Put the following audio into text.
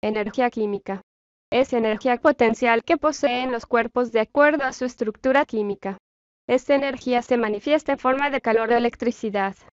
Energía química. Es energía potencial que poseen los cuerpos de acuerdo a su estructura química. Esta energía se manifiesta en forma de calor o electricidad.